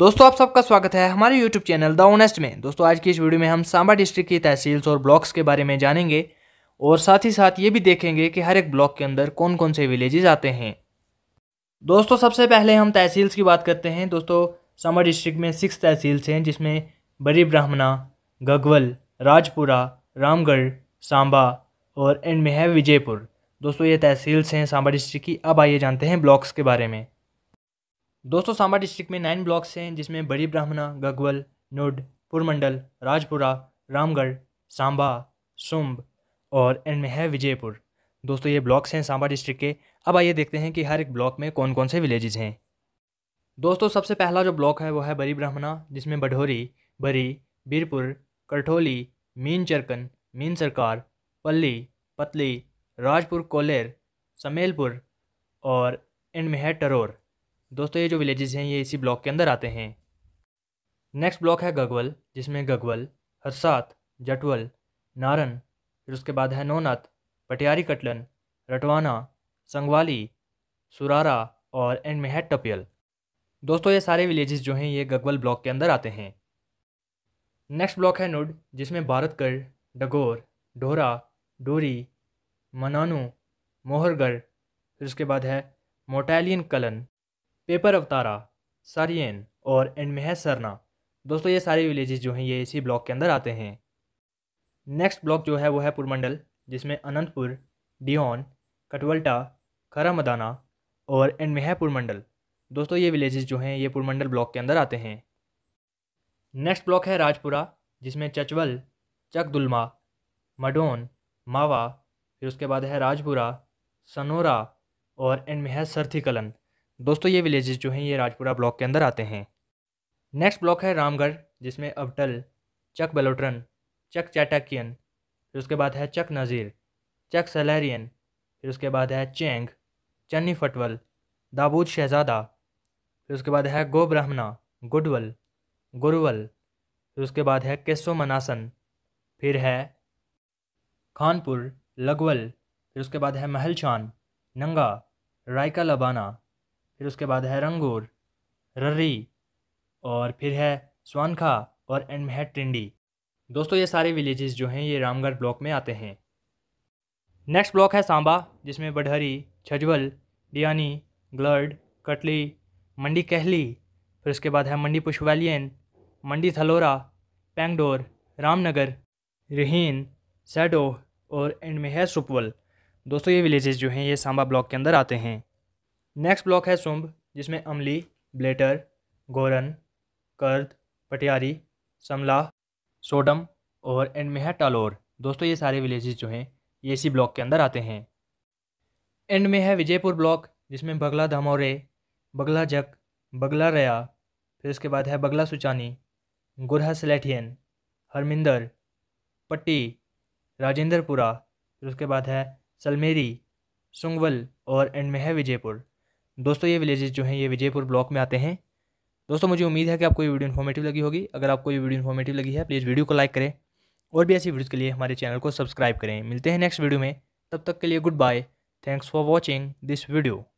दोस्तों आप सबका स्वागत है हमारे YouTube चैनल द ऑनेस्ट में दोस्तों आज की इस वीडियो में हम सांबा डिस्ट्रिक्ट की तहसील्स और ब्लॉक्स के बारे में जानेंगे और साथ ही साथ ये भी देखेंगे कि हर एक ब्लॉक के अंदर कौन कौन से विलेजेस आते हैं दोस्तों सबसे पहले हम तहसील्स की बात करते हैं दोस्तों सांबा डिस्ट्रिक्ट में सिक्स तहसील्स हैं जिसमें बड़ी ब्राह्मणा गगवल राजपुरा रामगढ़ सांबा और एंड में है विजयपुर दोस्तों ये तहसील्स हैं सांबा डिस्ट्रिक्ट की अब आइए जानते हैं ब्लॉक्स के बारे में दोस्तों सांबा डिस्ट्रिक्ट में नाइन ब्लॉक्स हैं जिसमें बड़ी ब्राह्मणा गगवल नुड पुरमंडल राजपुरा रामगढ़ सांबा सुम्ब और एंड में है विजयपुर दोस्तों ये ब्लॉक्स हैं सांबा डिस्ट्रिक्ट के अब आइए देखते हैं कि हर एक ब्लॉक में कौन कौन से विलेजेस हैं दोस्तों सबसे पहला जो ब्लॉक है वो है बरी ब्राह्मणा जिसमें बढोरी बरी बीरपुर करठोली मीन चरकन मीन सरकार पल्ली पतली राजपुर कोलेर समेलपुर और एंड में है टरोर दोस्तों ये जो विलेजेस हैं ये इसी ब्लॉक के अंदर आते हैं नेक्स्ट ब्लॉक है गगवल जिसमें गगवल हरसात जटवल नारन फिर उसके बाद है नौनत पटियारी कटलन रटवाना संगवाली सुरारा और एंड में है टपियल दोस्तों ये सारे विलेजेस जो हैं ये गगवल ब्लॉक के अंदर आते हैं नेक्स्ट ब्लॉक है नुड जिसमें भारतगढ़ डगोर डोरा डोरी मनानू मोहरगढ़ फिर उसके बाद है मोटालियन कलन पेपर अवतारा सरियन और एंड मेह सरना दोस्तों ये सारे विलेजेस जो हैं ये इसी ब्लॉक के अंदर आते हैं नेक्स्ट ब्लॉक जो है वो है पुरमंडल जिसमें अनंतपुर डियोन कटवल्टा खरा मदाना और एंड मेह पुरमंडल दोस्तों ये विलेजेस जो हैं ये पुरमंडल ब्लॉक के अंदर आते हैं नेक्स्ट ब्लॉक है राजपुरा जिसमें चचवल चकदुलमा मडोन मावा फिर उसके बाद है राजपुरा सनोरा और एंड मेह सरथी कलन दोस्तों ये विलेजेस जो हैं ये राजपुरा ब्लॉक के अंदर आते हैं नेक्स्ट ब्लॉक है रामगढ़ जिसमें अबटल चक बलोटरन चक चैटाकियन फिर उसके बाद है चक नज़ीर चक सलेरियन फिर उसके बाद है चेंग चन्नी फटवल दाबूद शहजादा फिर उसके बाद है गो ब्राह्मणा गुडवल गुरवल फिर उसके बाद है केसो मनासन फिर है खानपुर लगवल फिर उसके बाद है महल शान नंगा रायका लबाना फिर उसके बाद है रंगूर रर्री और फिर है स्वानखा और एंड में है टिंडी दोस्तों ये सारे विलेजेस जो हैं ये रामगढ़ ब्लॉक में आते हैं नेक्स्ट ब्लॉक है सांबा जिसमें बडहरी छजवल डियानी ग्लर्ड कटली मंडी कहली फिर उसके बाद है मंडी पुष्पवैलियन मंडी थलोरा पेंगडोर रामनगर रिहीन सैडो और एंड में है सुपवल दोस्तों ये विलेजेस जो हैं ये सांबा ब्लॉक के अंदर आते हैं नेक्स्ट ब्लॉक है सुम्भ जिसमें अमली ब्लेटर गोरन कर्द पटियारी समला सोडम और एंड में है टालोर दोस्तों ये सारे विलेजेस जो हैं ये इसी ब्लॉक के अंदर आते हैं एंड में है विजयपुर ब्लॉक जिसमें बगला धमोरे बगला जक बगला रया फिर उसके बाद है बगला सुचानी गुरहा सलेठियन हरमिंदर पट्टी राजेंद्रपुरा फिर उसके बाद है सलमेरी सुंगवल और एंड में है विजयपुर दोस्तों ये विलेजेस जो हैं ये विजयपुर ब्लॉक में आते हैं दोस्तों मुझे उम्मीद है कि आपको ये वीडियो इन्फॉर्मेटिव लगी होगी अगर आपको ये वीडियो इन्फॉर्मेटिव लगी है प्लीज़ वीडियो को लाइक करें और भी ऐसी वीडियोज़ के लिए हमारे चैनल को सब्सक्राइब करें मिलते हैं नेक्स्ट वीडियो में तब तक के लिए goodbye thanks for watching this video